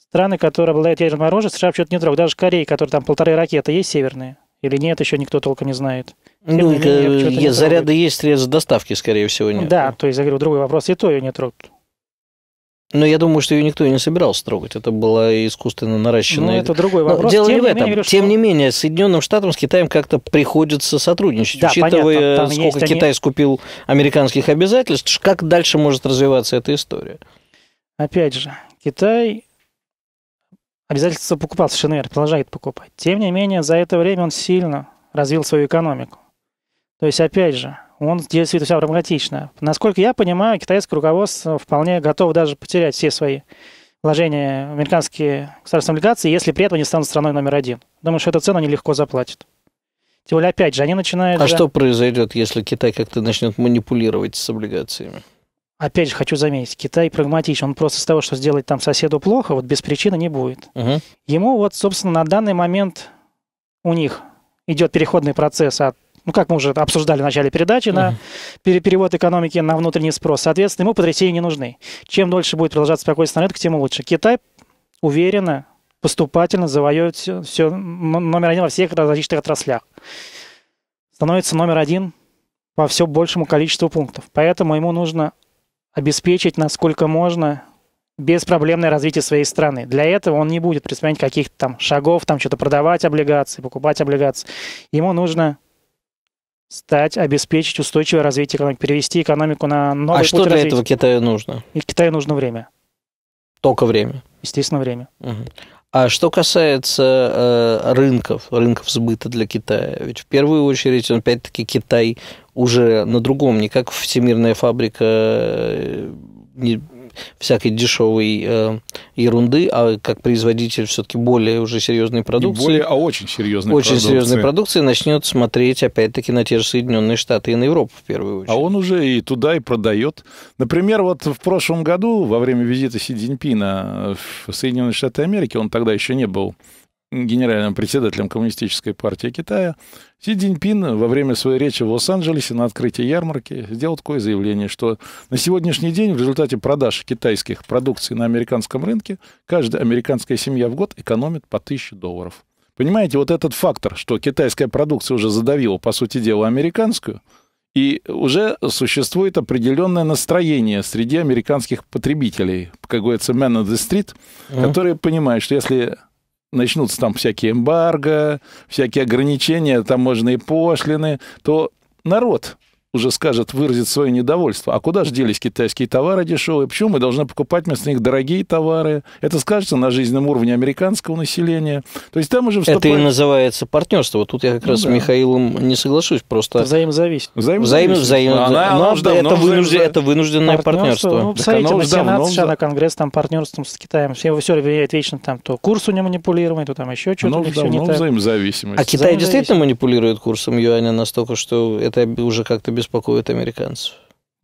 C: страны, которые обладают ядерным оружием, США что-то не трогают. Даже Корея, которая там полторы ракеты есть северные, или нет, еще никто толком не знает. Тем ну, менее, э, заряды
A: есть, средства доставки, скорее всего, нет.
C: Да, то есть, я говорю, другой вопрос, и то ее не трогают.
A: Но я думаю, что ее никто и не собирался трогать. Это была искусственно наращенная... Ну, это другой ну, вопрос. Но дело тем не в этом. менее, тем не менее, Соединенным Штатам с Китаем как-то приходится сотрудничать. Да, Учитывая, понятно, там сколько есть Китай они... скупил американских обязательств, как дальше может развиваться эта история?
C: Опять же, Китай обязательства покупал, совершенно верно, продолжает покупать. Тем не менее, за это время он сильно развил свою экономику. То есть, опять же, он делает все это все прагматично. Насколько я понимаю, китайское руководство вполне готово даже потерять все свои вложения в американские государственные облигации, если при этом они станут страной номер один. Думаю, что эту цену они легко заплатят. Тем более, опять же, они начинают... А же... что
A: произойдет, если Китай как-то начнет манипулировать с облигациями?
C: Опять же, хочу заметить, Китай прагматичен. Он просто с того, что сделать там соседу плохо, вот без причины не будет. Угу. Ему вот, собственно, на данный момент у них идет переходный процесс от ну, как мы уже обсуждали в начале передачи, uh-huh. на пере- перевод экономики на внутренний спрос. Соответственно, ему потрясения не нужны. Чем дольше будет продолжаться спокойствие на рынке, тем лучше. Китай уверенно, поступательно завоевывает все, все номер один во всех различных отраслях. Становится номер один по все большему количеству пунктов. Поэтому ему нужно обеспечить, насколько можно, беспроблемное развитие своей страны. Для этого он не будет предпринимать каких-то там шагов, там что-то продавать облигации, покупать облигации. Ему нужно стать, обеспечить устойчивое развитие экономики, перевести экономику на новый А что для развития. этого Китаю нужно? И Китаю нужно время.
A: Только время?
C: Естественно, время.
A: Угу. А что касается э, рынков, рынков сбыта для Китая, ведь в первую очередь, опять-таки, Китай уже на другом, не как всемирная фабрика э, всякой дешевой э, ерунды, а как производитель все-таки более уже серьезной продукции. Не более, а очень серьезной Очень продукции. серьезной продукции начнет смотреть опять-таки на те же Соединенные Штаты и на Европу в первую очередь. А он
B: уже и туда и продает. Например, вот в прошлом году во время визита Си Цзиньпина в Соединенные Штаты Америки, он тогда еще не был генеральным председателем Коммунистической партии Китая, Си Цзиньпин во время своей речи в Лос-Анджелесе на открытии ярмарки сделал такое заявление, что на сегодняшний день в результате продаж китайских продукций на американском рынке каждая американская семья в год экономит по 1000 долларов. Понимаете, вот этот фактор, что китайская продукция уже задавила, по сути дела, американскую, и уже существует определенное настроение среди американских потребителей, как говорится, man on the street, mm-hmm. которые понимают, что если начнутся там всякие эмбарго, всякие ограничения, таможенные пошлины, то народ уже скажет, выразит свое недовольство. А куда же делись китайские товары дешевые? Почему мы должны покупать вместо них дорогие товары? Это скажется на жизненном уровне американского населения. То есть там уже вступает... Это и называется
A: партнерство. Вот тут я как ну, раз да. с Михаилом не соглашусь. Просто... взаимозависимость. взаимозависимость. Взаимозависимость. взаимозависимость. Она, она уже это, вынужден... это вынужденное
B: партнерство. партнерство. Ну, посмотрите, так, на Сенат давно... США, на
C: Конгресс, там партнерством с Китаем. Все, все влияет вечно там то курс у него манипулируемый, то там еще что-то. Ну, давно
B: взаимозависимость. А Китай действительно
A: манипулирует курсом юаня настолько, что это уже как-то без беспокоит американцев.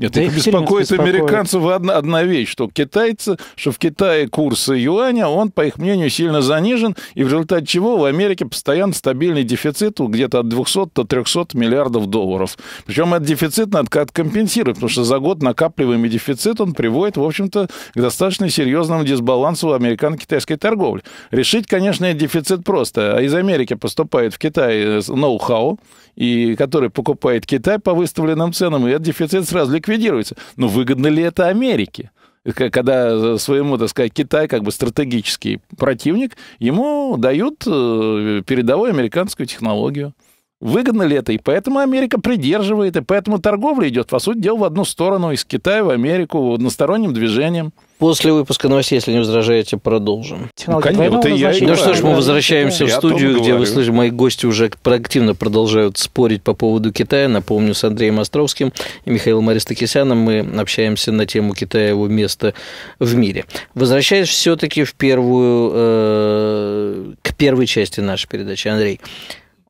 B: Нет, да их беспокоит, беспокоит американцев одна, одна вещь, что китайцы, что в Китае курс юаня, он, по их мнению, сильно занижен, и в результате чего в Америке постоянно стабильный дефицит где-то от 200 до 300 миллиардов долларов. Причем этот дефицит надо как-то компенсировать, потому что за год накапливаемый дефицит, он приводит, в общем-то, к достаточно серьезному дисбалансу американо-китайской торговли. Решить, конечно, этот дефицит просто. А из Америки поступает в Китай э, ноу-хау, и который покупает Китай по выставленным ценам, и этот дефицит сразу ликвидируется. Но выгодно ли это Америке? когда э, своему, так сказать, Китай как бы стратегический противник, ему дают э, передовую американскую технологию. Выгодно ли это? И поэтому Америка придерживает, и поэтому торговля идет, по сути дела, в одну сторону, из Китая в Америку, односторонним движением. После выпуска новостей, если не возражаете, продолжим. Ну, конечно, это я ну что ж, мы возвращаемся я в студию, где говорю. вы слышите, мои гости
A: уже активно продолжают спорить по поводу Китая. Напомню, с Андреем Островским и Михаилом Аристокисяном мы общаемся на тему Китая, его места в мире. Возвращаясь все-таки в первую, э, к первой части нашей передачи, Андрей.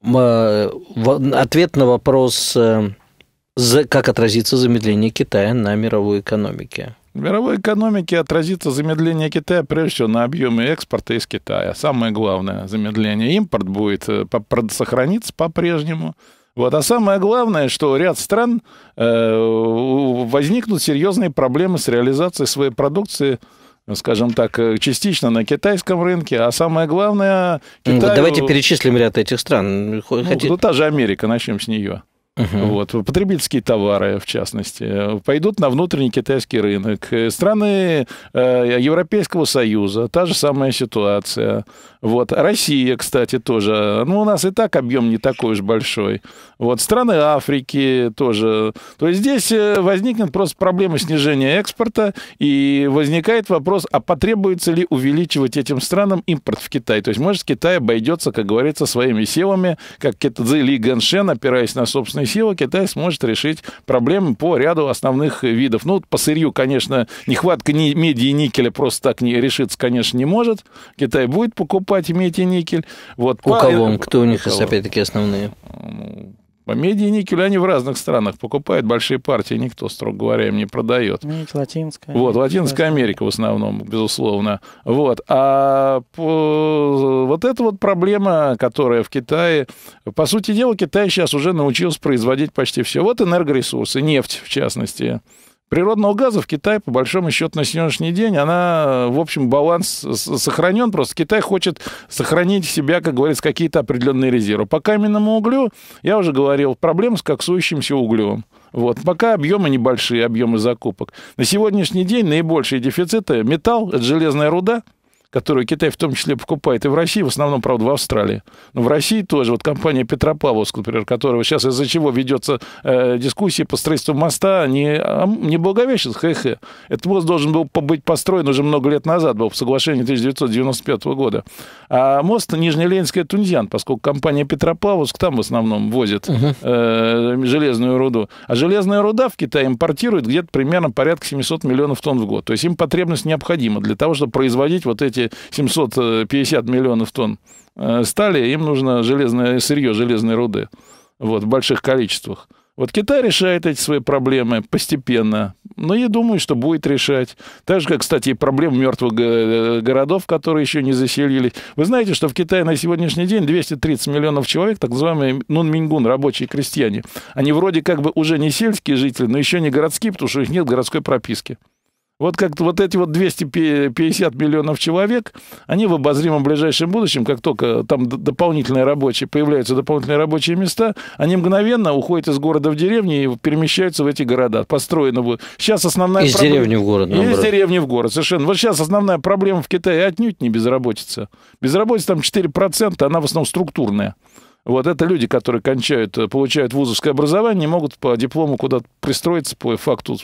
A: Э, ответ на вопрос, э, как отразится замедление Китая на мировой экономике.
B: В мировой экономике отразится замедление Китая прежде всего на объеме экспорта из Китая. Самое главное замедление. Импорт будет э, сохраниться по-прежнему. Вот. А самое главное, что ряд стран э, возникнут серьезные проблемы с реализацией своей продукции ну, скажем так, э, частично на китайском рынке, а самое главное... Ну, Китаю... давайте перечислим ряд этих стран. Ну, Хоть... ну, та же Америка, начнем с нее. Угу. Вот, потребительские товары, в частности, пойдут на внутренний китайский рынок. Страны э, Европейского Союза, та же самая ситуация. Вот. Россия, кстати, тоже. Ну, у нас и так объем не такой уж большой. Вот. Страны Африки тоже. То есть здесь э, возникнет просто проблема снижения экспорта, и возникает вопрос, а потребуется ли увеличивать этим странам импорт в Китай? То есть, может, Китай обойдется, как говорится, своими силами, как Китадзе Ли Гэншен, опираясь на собственные Сила Китай сможет решить проблемы по ряду основных видов. Ну, по сырью, конечно, нехватка меди и никеля просто так не решиться, конечно, не может. Китай будет покупать медь и никель. Вот, у по... А, кого? Э, Кто у них, опять-таки, основные? Меди и никель, они в разных странах покупают большие партии, никто, строго говоря, им не продает.
C: Медь, ну, Латинская. Вот, Латинская
B: Америка в основном, безусловно. Вот. А по... вот эта вот проблема, которая в Китае... По сути дела, Китай сейчас уже научился производить почти все. Вот энергоресурсы, нефть, в частности. Природного газа в Китае, по большому счету, на сегодняшний день, она, э, в общем, баланс сохранен. Просто Китай хочет сохранить себя, как говорится, какие-то определенные резервы. По каменному углю, я уже говорил, проблем с коксующимся углем. Вот. Пока объемы небольшие, объемы закупок. На сегодняшний день наибольшие дефициты – металл, это железная руда – которую Китай в том числе покупает и в России, в основном, правда, в Австралии. Но в России тоже, вот компания Петропавловск, например, которого сейчас из-за чего ведется э, дискуссия по строительству моста, не, не Благовещен, хе-хе, Этот мост должен был быть построен уже много лет назад, был в соглашении 1995 года. А мост Нижнеленинская Туньян, поскольку компания Петропавловск там в основном возит э, железную руду. А железная руда в Китае импортирует где-то примерно порядка 700 миллионов тонн в год. То есть им потребность необходима для того, чтобы производить вот эти эти 750 миллионов тонн э, стали, им нужно железное сырье, железные руды вот, в больших количествах. Вот Китай решает эти свои проблемы постепенно. Но я думаю, что будет решать. Так же, как, кстати, и проблем мертвых э, городов, которые еще не заселились. Вы знаете, что в Китае на сегодняшний день 230 миллионов человек, так называемые нунмингун, рабочие крестьяне. Они вроде как бы уже не сельские жители, но еще не городские, потому что у них нет городской прописки. Вот как вот эти вот 250 миллионов человек, они в обозримом ближайшем будущем, как только там дополнительные рабочие, появляются дополнительные рабочие места, они мгновенно уходят из города в деревню и перемещаются в эти города. построены будут. Сейчас основная из проблема... деревни в город. Наоборот. Из деревни в город, совершенно. Вот сейчас основная проблема в Китае отнюдь не безработица. Безработица там 4%, она в основном структурная. Вот это люди, которые кончают, э, получают вузовское образование, не могут по диплому куда-то пристроиться по факту,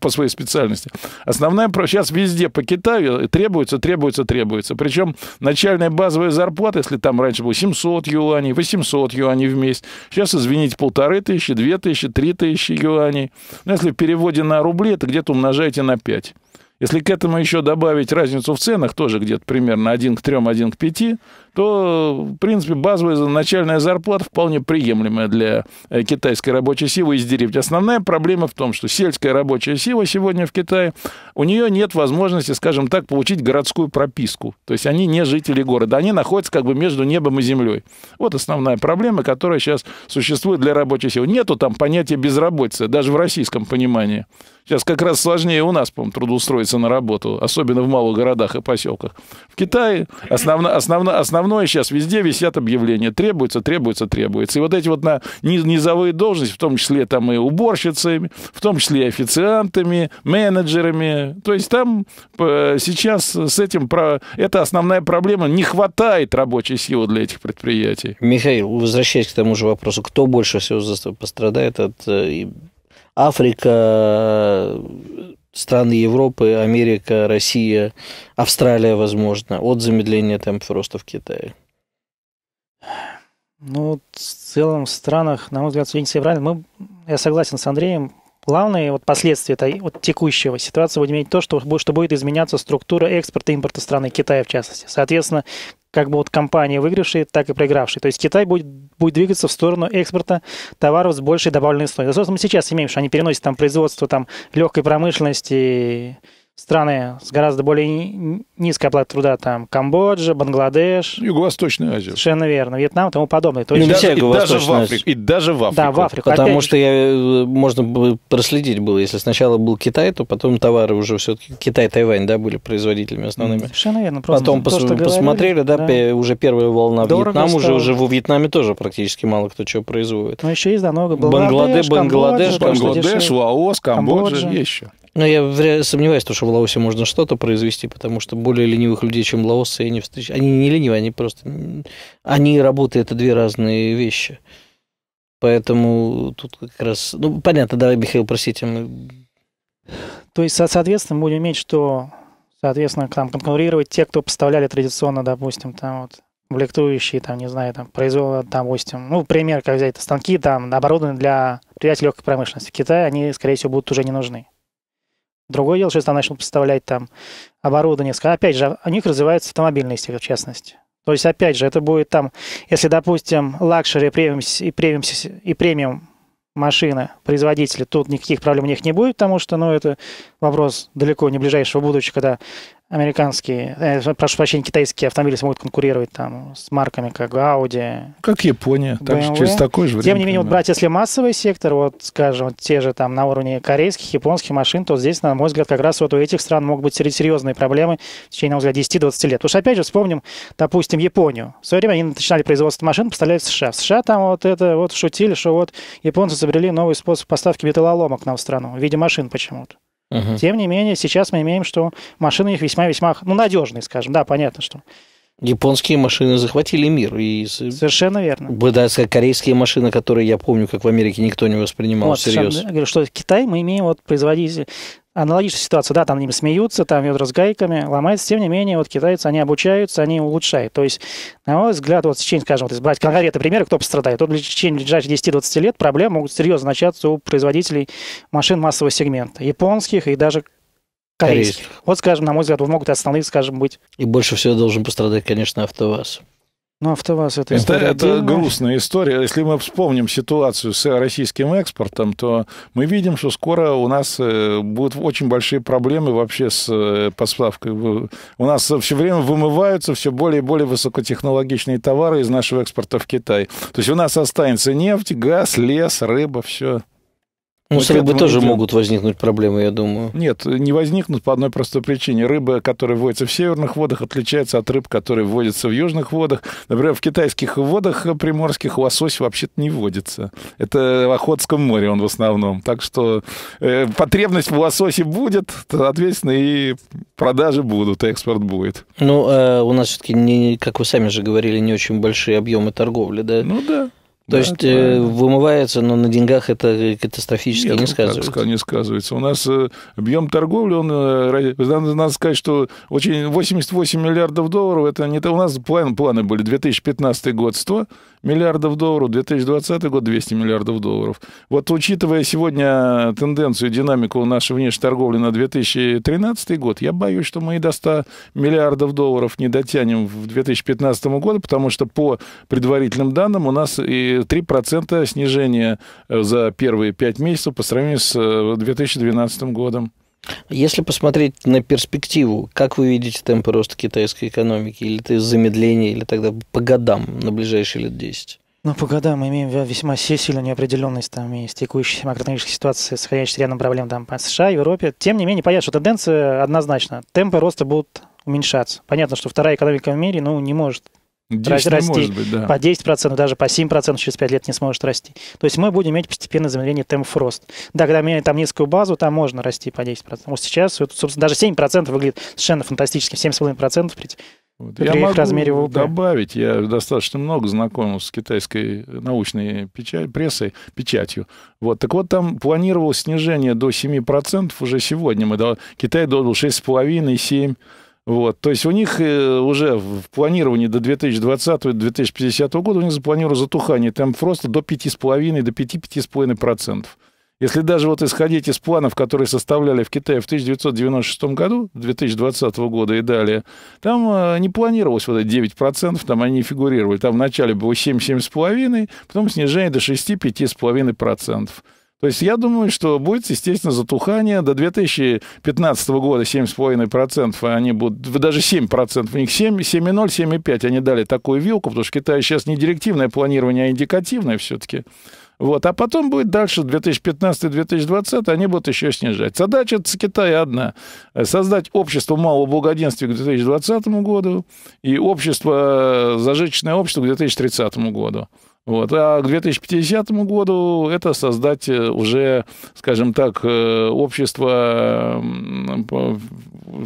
B: по своей специальности. Основная сейчас везде по Китаю э, требуется, требуется, требуется. Причем начальная базовая зарплата, если там раньше было 700 юаней, 800 юаней в месяц, сейчас, извините, полторы тысячи, две тысячи, три тысячи юаней. Но ну, если в переводе на рубли, это где-то умножаете на 5. Если к этому еще добавить разницу в ценах, тоже где-то примерно 1 к 3, 1 к 5, то, в принципе, базовая начальная зарплата вполне приемлемая для э, китайской рабочей силы из деревни. Основная проблема в том, что сельская рабочая сила сегодня в Китае, у нее нет возможности, скажем так, получить городскую прописку. То есть они не жители города, они находятся как бы между небом и землей. Вот основная проблема, которая сейчас существует для рабочей силы. Нету там понятия безработицы, даже в российском понимании. Сейчас как раз сложнее у нас, по-моему, трудоустроиться на работу, особенно в малых городах и поселках. В Китае основно, основно, основное сейчас везде висят объявления. Требуется, требуется, требуется. И вот эти вот на низовые должности, в том числе там и уборщицами, в том числе и официантами, менеджерами. То есть там э, сейчас с этим... Это основная проблема. Не хватает рабочей силы для этих предприятий. Михаил,
A: возвращаясь к тому же вопросу, кто больше всего пострадает от э, Африка, страны Европы, Америка, Россия, Австралия, возможно, от замедления темпов роста в Китае?
C: Ну, в целом, в странах, на мой взгляд, судить все правильно. Мы, я согласен с Андреем, главное вот последствия этой вот текущего ситуации будет иметь то, что, что будет изменяться структура экспорта и импорта страны Китая, в частности. Соответственно, как бы вот компании выигравшие, так и проигравшие. То есть Китай будет, будет двигаться в сторону экспорта товаров с большей добавленной стоимостью. Это, собственно, мы сейчас имеем, что они переносят там производство там, легкой промышленности, страны с гораздо более низкой оплатой труда, там Камбоджа, Бангладеш. Юго-Восточная Азия. Совершенно верно. Вьетнам и тому подобное. То есть... и,
A: даже, и, даже в Африку, и
B: даже в Африку. Да, в Африку. Потому что
A: я, э, можно проследить было, если сначала был Китай, то потом товары уже все-таки Китай, Тайвань, да, были производителями основными.
B: Совершенно
C: верно. Просто потом то, пос... говорили, посмотрели, да, да,
A: уже первая волна Дорого Вьетнам, стало. уже, уже во Вьетнаме тоже практически мало кто чего производит. Но ну, еще есть, да, много. Бангладеш, Бангладеш, Бангладеш, Бангладеш, Бангладеш
B: Лаос, Камбоджа, Камбоджа. еще.
A: Но я сомневаюсь, что в Лаосе можно что-то произвести, потому что более ленивых людей, чем лаосцы, я не встречаю. Они не ленивые, они просто... Они и это две разные вещи. Поэтому тут как раз... Ну, понятно, давай, Михаил, простите. Мы...
C: То есть, соответственно, будем иметь, что, соответственно, там конкурировать те, кто поставляли традиционно, допустим, там вот комплектующие, там, не знаю, там, производят, допустим, ну, пример, как взять, станки, там, оборудование для предприятий легкой промышленности. В Китае они, скорее всего, будут уже не нужны. Другое дело, что если она начнут поставлять там оборудование, опять же, у них развивается автомобильная сектор, в частности. То есть, опять же, это будет там, если, допустим, лакшери премиум, и премиум, и премиум машина, производители, тут никаких проблем у них не будет, потому что, ну, это вопрос далеко не ближайшего будущего, когда американские, э, прошу прощения, китайские автомобили смогут конкурировать там с марками как Audi.
B: Как Япония, BMW. так через такой же время. Тем не менее, вот брать,
C: если массовый сектор, вот, скажем, вот, те же там на уровне корейских, японских машин, то здесь, на мой взгляд, как раз вот у этих стран могут быть серьезные проблемы в течение, на мой взгляд, 10-20 лет. Потому что, опять же, вспомним, допустим, Японию. В свое время они начинали производство машин, поставляют в США. В США там вот это вот шутили, что вот японцы изобрели новый способ поставки металлолома к нам в страну в виде машин почему-то. Угу. Тем не менее, сейчас мы имеем, что машины их весьма-весьма, ну, надежные, скажем,
A: да, понятно, что. Японские машины захватили мир. И... Э, совершенно верно. Даже корейские машины, которые я помню, как в Америке никто не воспринимал вот, всерьез. Я
C: говорю, что Китай мы имеем вот производитель Аналогичная ситуация, да, там ним смеются, там ведра с гайками ломаются, тем не менее, вот китайцы, они обучаются, они улучшают. То есть, на мой взгляд, вот в течение, скажем, вот, брать конкретный пример, кто пострадает, вот в течение ближайших 10-20 лет проблемы могут серьезно начаться у производителей машин массового сегмента, японских и даже корейских. корейских. Вот, скажем, на мой взгляд, могут основные, скажем, быть. И
A: больше всего должен пострадать, конечно, АвтоВАЗ. Ну, АвтоВАЗ это Это, это
B: грустная история. Если мы вспомним ситуацию с российским экспортом, то мы видим, что скоро у нас э, будут очень большие проблемы вообще с э, поставкой. У нас все время вымываются все более и более высокотехнологичные товары из нашего экспорта в Китай. То есть у нас останется нефть, газ, лес, рыба, все. Ну, вот с рыбой тоже идем. могут возникнуть проблемы, я думаю. Нет, не возникнут по одной простой причине. Рыба, которая вводится в северных водах, отличается от рыб, которые вводятся в южных водах. Например, в китайских водах приморских лосось вообще-то не водится. Это в Охотском море он в основном. Так что э, потребность в лососе будет, соответственно, и продажи будут, и экспорт будет.
A: Ну, э, у нас все-таки, как вы сами же говорили, не очень большие объемы торговли, да? Ну да. То да, есть это...
B: вымывается, но на деньгах это катастрофически Нет, не ну, сказывается. Не сказывается. У нас э, объем торговли, он, э, надо, надо сказать, что очень 88 миллиардов долларов, это не то. У нас план, планы были 2015 год 100 миллиардов долларов, 2020 год 200 миллиардов долларов. Вот учитывая сегодня тенденцию, динамику нашей внешней торговли на 2013 год, я боюсь, что мы и до 100 миллиардов долларов не дотянем в 2015 году, потому что по предварительным данным у нас и 3% снижения за первые 5 месяцев по сравнению с 2012 э, годом. Если посмотреть на перспективу, как вы видите темпы роста
A: китайской экономики, или это замедление, или тогда по годам на ближайшие лет 10?
C: Ну, по годам мы имеем весьма сильную неопределенность, там есть текущая макроэкономическая ситуации, сходящая рядом проблем там, по США, Европе. Тем не менее, понятно, что тенденция однозначно: Темпы роста будут уменьшаться. Понятно, что вторая экономика в мире ну, не может
B: расти быть, да. по
C: 10%, даже по 7% через 5 лет не сможет расти. То есть мы будем иметь постепенное замедление темп роста. Да, когда меняем там низкую базу, там можно расти по 10%. Вот сейчас, собственно, даже 7% выглядит совершенно фантастически, 7,5% при, вот. при я их могу размере ВВП.
B: добавить, я достаточно много знаком с китайской научной печать, прессой, печатью. Вот. Так вот, там планировалось снижение до 7% уже сегодня. Мы, Китай дал 6,5-7%. Вот. То есть у них э, уже в планировании до 2020-2050 года у них запланировано затухание темп роста до 5,5-5,5%. До 5-5,5%. Если даже вот исходить из планов, которые составляли в Китае в 1996 году, 2020 года и далее, там э, не планировалось вот эти 9%, там они не фигурировали. Там вначале было 7-7,5, потом снижение до 6-5,5%. То есть я думаю, что будет, естественно, затухание. До 2015 года 7,5% а они будут, даже 7%, у них 7, 7,0, 7,5 они дали такую вилку, потому что Китай сейчас не директивное планирование, а индикативное все-таки. Вот. А потом будет дальше, 2015-2020, они будут еще снижать. Задача с Китая одна – создать общество малого благоденствия к 2020 году и общество, э, зажиточное общество к 2030 году. Вот. А к 2050 году это создать э, уже, скажем так, э, общество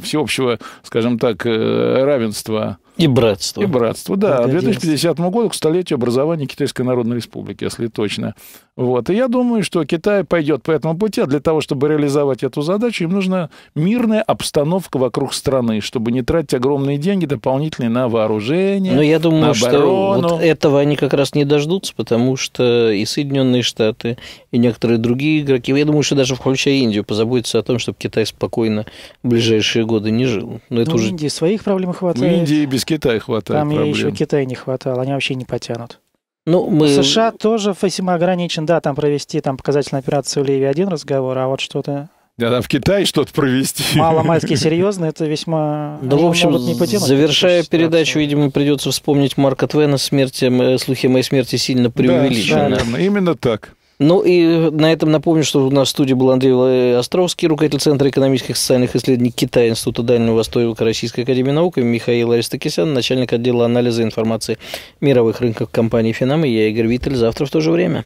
B: всеобщего, скажем так, э, равенства и братство. И братство, да. К 2050 году, к столетию образования Китайской Народной Республики, если точно. Вот. И я думаю, что Китай пойдет по этому пути, а для того, чтобы реализовать эту задачу, им нужна мирная обстановка вокруг страны, чтобы не тратить огромные деньги дополнительные на вооружение, Но я думаю, на что вот
A: этого они как раз не дождутся, потому что и Соединенные Штаты, и некоторые другие игроки, я думаю, что даже включая Индию, позаботятся о том, чтобы Китай спокойно в ближайшие годы не жил. Но это ну, уже... В
C: Индии своих проблем хватает. В
B: Индии без без Китая хватает Там проблем. еще
C: Китая не хватало, они вообще не потянут. Ну, мы... США тоже Фасима ограничен, да, там провести там показательную операцию в Ливии один разговор, а вот что-то...
B: Да, да, в Китае что-то провести. Мало, Маломальски *laughs* серьезно,
C: это весьма... Да в общем, не потянуть, завершая
A: передачу, видимо, придется вспомнить Марка Твена «Смерти, э, слухи моей смерти сильно преувеличены». Да, да, именно так. Ну и э, на этом напомню, что у нас в студии был Андрей э, Островский, руководитель Центра экономических и социальных исследований Китая Института Дальнего Востока Российской Академии Наук, и Михаил Аристокисян, начальник отдела анализа информации мировых рынков компании «Финам», и я, Игорь Виттель. Завтра в то же время.